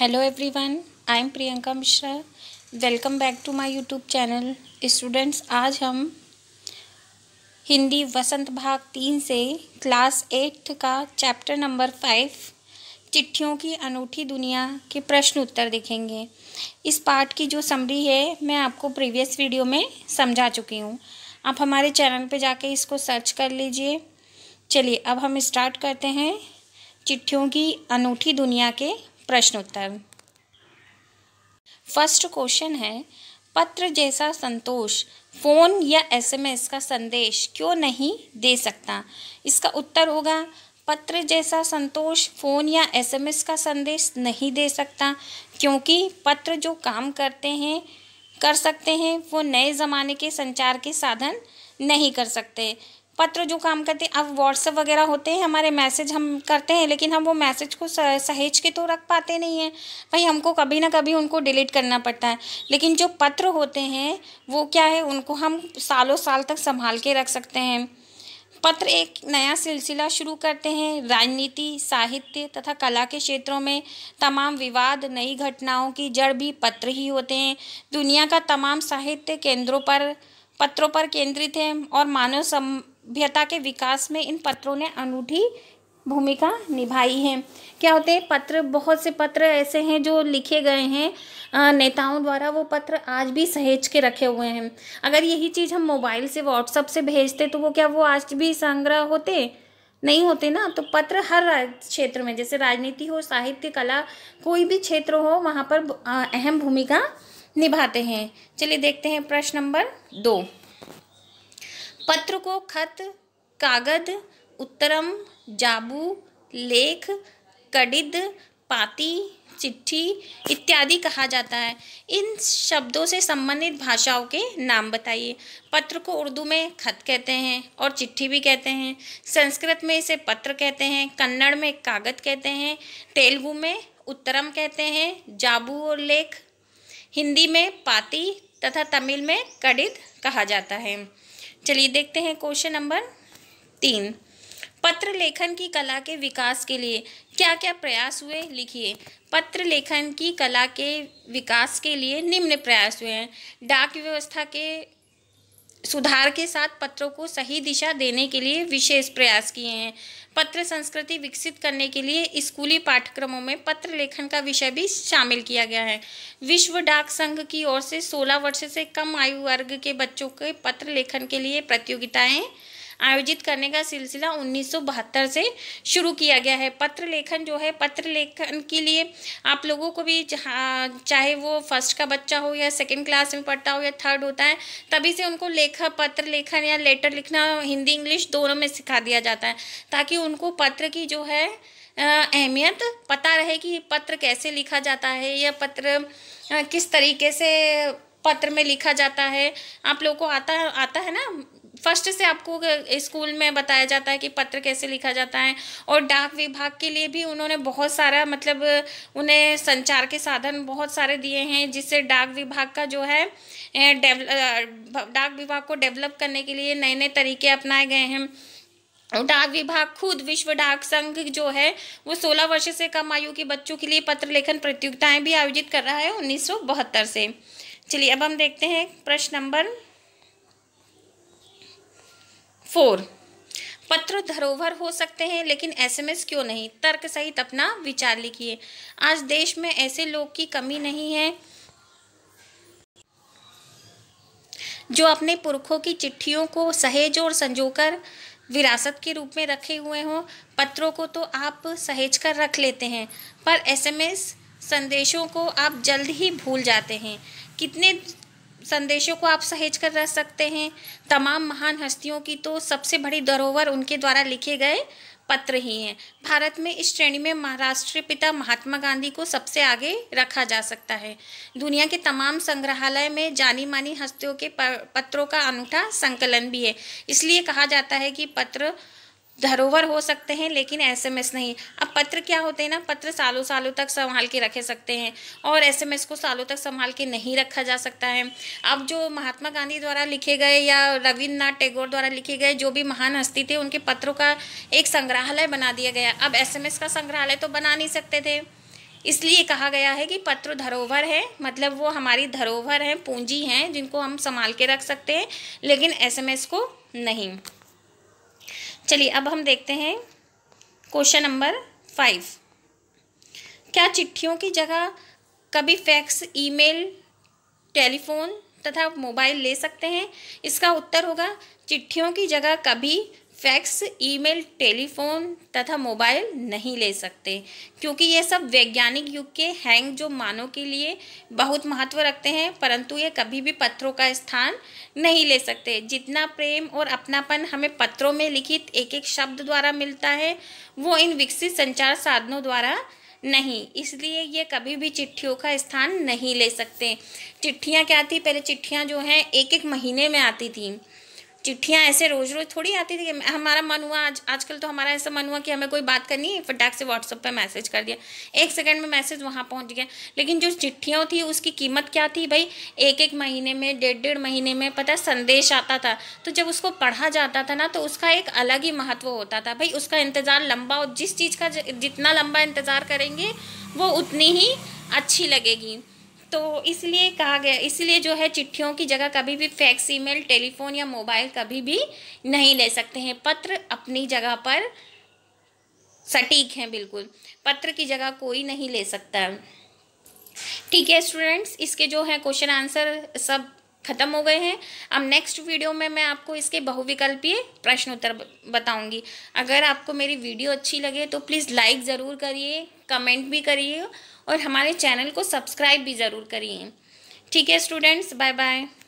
hello everyone I am Priyanka Mishra welcome back to my YouTube channel students आज हम हिंदी वसंत भाग तीन से क्लास एट्थ का चैप्टर नंबर फाइव चिट्ठियों की अनूठी दुनिया के प्रश्न उत्तर देखेंगे इस पार्ट की जो समरी है मैं आपको प्रीवियस वीडियो में समझा चुकी हूँ आप हमारे चैनल पर जाके इसको सर्च कर लीजिए चलिए अब हम स्टार्ट करते हैं चिट्ठियों की अनूठी दुनिया के प्रश्न उत्तर फर्स्ट क्वेश्चन है पत्र जैसा संतोष फ़ोन या एसएमएस का संदेश क्यों नहीं दे सकता इसका उत्तर होगा पत्र जैसा संतोष फ़ोन या एसएमएस का संदेश नहीं दे सकता क्योंकि पत्र जो काम करते हैं कर सकते हैं वो नए ज़माने के संचार के साधन नहीं कर सकते पत्र जो काम करते हैं अब व्हाट्सअप वगैरह होते हैं हमारे मैसेज हम करते हैं लेकिन हम वो मैसेज को सहेज के तो रख पाते नहीं हैं भाई हमको कभी ना कभी उनको डिलीट करना पड़ता है लेकिन जो पत्र होते हैं वो क्या है उनको हम सालों साल तक संभाल के रख सकते हैं पत्र एक नया सिलसिला शुरू करते हैं राजनीति साहित्य तथा कला के क्षेत्रों में तमाम विवाद नई घटनाओं की जड़ भी पत्र ही होते हैं दुनिया का तमाम साहित्य केंद्रों पर पत्रों पर केंद्रित है और मानव सम सभ्यता के विकास में इन पत्रों ने अनूठी भूमिका निभाई है क्या होते हैं पत्र बहुत से पत्र ऐसे हैं जो लिखे गए हैं नेताओं द्वारा वो पत्र आज भी सहेज के रखे हुए हैं अगर यही चीज़ हम मोबाइल से व्हाट्सअप से भेजते तो वो क्या वो आज भी संग्रह होते नहीं होते ना तो पत्र हर क्षेत्र में जैसे राजनीति हो साहित्य कला कोई भी क्षेत्र हो वहाँ पर अहम भूमिका निभाते हैं चलिए देखते हैं प्रश्न नंबर दो पत्र को खत कागद उत्तरम जाबू लेख कडिद पाती चिट्ठी इत्यादि कहा जाता है इन शब्दों से संबंधित भाषाओं के नाम बताइए पत्र को उर्दू में खत कहते हैं और चिट्ठी भी कहते हैं संस्कृत में इसे पत्र कहते हैं कन्नड़ में कागद कहते हैं तेलुगु में उत्तरम कहते हैं जाबू और लेख हिंदी में पाती तथा तमिल में कड़ित कहा जाता है चलिए देखते हैं क्वेश्चन नंबर तीन पत्र लेखन की कला के विकास के लिए क्या क्या प्रयास हुए लिखिए पत्र लेखन की कला के विकास के लिए निम्न प्रयास हुए हैं डाक व्यवस्था के सुधार के साथ पत्रों को सही दिशा देने के लिए विशेष प्रयास किए हैं पत्र संस्कृति विकसित करने के लिए स्कूली पाठ्यक्रमों में पत्र लेखन का विषय भी शामिल किया गया है विश्व डाक संघ की ओर से 16 वर्ष से कम आयु वर्ग के बच्चों के पत्र लेखन के लिए प्रतियोगिताएं आयोजित करने का सिलसिला उन्नीस से शुरू किया गया है पत्र लेखन जो है पत्र लेखन के लिए आप लोगों को भी चाहे वो फर्स्ट का बच्चा हो या सेकेंड क्लास में पढ़ता हो या थर्ड होता है तभी से उनको लेखा पत्र लेखन या लेटर लिखना हिंदी इंग्लिश दोनों में सिखा दिया जाता है ताकि उनको पत्र की जो है अहमियत पता रहे कि पत्र कैसे लिखा जाता है या पत्र किस तरीके से पत्र में लिखा जाता है आप लोगों को आता आता है ना फर्स्ट से आपको स्कूल में बताया जाता है कि पत्र कैसे लिखा जाता है और डाक विभाग के लिए भी उन्होंने बहुत सारा मतलब उन्हें संचार के साधन बहुत सारे दिए हैं जिससे डाक विभाग का जो है डाक विभाग को डेवलप करने के लिए नए नए तरीके अपनाए गए हैं डाक विभाग खुद विश्व डाक संघ जो है वो सोलह वर्ष से कम आयु के बच्चों के लिए पत्र लेखन प्रतियोगिताएं भी आयोजित कर रहा है उन्नीस से चलिए अब हम देखते हैं प्रश्न नंबर फोर पत्र धरोहर हो सकते हैं लेकिन एसएमएस क्यों नहीं तर्क सहित अपना विचार लिखिए आज देश में ऐसे लोग की कमी नहीं है जो अपने पुरखों की चिट्ठियों को सहेज और संजोकर विरासत के रूप में रखे हुए हों पत्रों को तो आप सहेज कर रख लेते हैं पर एसएमएस संदेशों को आप जल्द ही भूल जाते हैं कितने संदेशों को आप सहेज कर रह सकते हैं तमाम महान हस्तियों की तो सबसे बड़ी धरोहर उनके द्वारा लिखे गए पत्र ही हैं भारत में इस श्रेणी में महाराष्ट्र पिता महात्मा गांधी को सबसे आगे रखा जा सकता है दुनिया के तमाम संग्रहालय में जानी मानी हस्तियों के पत्रों का अनूठा संकलन भी है इसलिए कहा जाता है कि पत्र धरोहर हो सकते हैं लेकिन एसएमएस नहीं अब पत्र क्या होते हैं ना पत्र सालों सालों तक संभाल के रखे सकते हैं और एसएमएस को सालों तक संभाल के नहीं रखा जा सकता है अब जो महात्मा गांधी द्वारा लिखे गए या रविन्द्रनाथ टैगोर द्वारा लिखे गए जो भी महान हस्ती थे उनके पत्रों का एक संग्रहालय बना दिया गया अब एस का संग्रहालय तो बना नहीं सकते थे इसलिए कहा गया है कि पत्र धरोहर है मतलब वो हमारी धरोहर हैं पूंजी हैं जिनको हम संभाल के रख सकते हैं लेकिन एसएमएस को नहीं चलिए अब हम देखते हैं क्वेश्चन नंबर फाइव क्या चिट्ठियों की जगह कभी फैक्स ईमेल टेलीफोन तथा मोबाइल ले सकते हैं इसका उत्तर होगा चिट्ठियों की जगह कभी फैक्स ईमेल टेलीफोन तथा मोबाइल नहीं ले सकते क्योंकि ये सब वैज्ञानिक युग के हैंग जो मानव के लिए बहुत महत्व रखते हैं परंतु ये कभी भी पत्रों का स्थान नहीं ले सकते जितना प्रेम और अपनापन हमें पत्रों में लिखित एक एक शब्द द्वारा मिलता है वो इन विकसित संचार साधनों द्वारा नहीं इसलिए ये कभी भी चिट्ठियों का स्थान नहीं ले सकते चिट्ठियाँ क्या थी पहले चिट्ठियाँ जो हैं एक एक महीने में आती थी चिट्ठियाँ ऐसे रोज़ रोज़ थोड़ी आती थी हमारा मन हुआ आज आजकल तो हमारा ऐसा मन हुआ कि हमें कोई बात करनी है फटाक से व्हाट्सअप पे मैसेज कर दिया एक सेकंड में मैसेज वहाँ पहुँच गया लेकिन जो चिट्ठियाँ थी उसकी कीमत क्या थी भाई एक एक महीने में डेढ़ डेढ़ महीने में पता संदेश आता था तो जब उसको पढ़ा जाता था ना तो उसका एक अलग ही महत्व होता था भाई उसका इंतज़ार लंबा और जिस चीज़ का जितना लंबा इंतज़ार करेंगे वो उतनी ही अच्छी लगेगी तो इसलिए कहा गया इसलिए जो है चिट्ठियों की जगह कभी भी फैक्स ईमेल टेलीफोन या मोबाइल कभी भी नहीं ले सकते हैं पत्र अपनी जगह पर सटीक हैं बिल्कुल पत्र की जगह कोई नहीं ले सकता ठीक है स्टूडेंट्स इसके जो है क्वेश्चन आंसर सब खत्म हो गए हैं अब नेक्स्ट वीडियो में मैं आपको इसके बहुविकल्पीय प्रश्न उत्तर बताऊंगी अगर आपको मेरी वीडियो अच्छी लगे तो प्लीज़ लाइक ज़रूर करिए कमेंट भी करिए और हमारे चैनल को सब्सक्राइब भी ज़रूर करिए ठीक है स्टूडेंट्स बाय बाय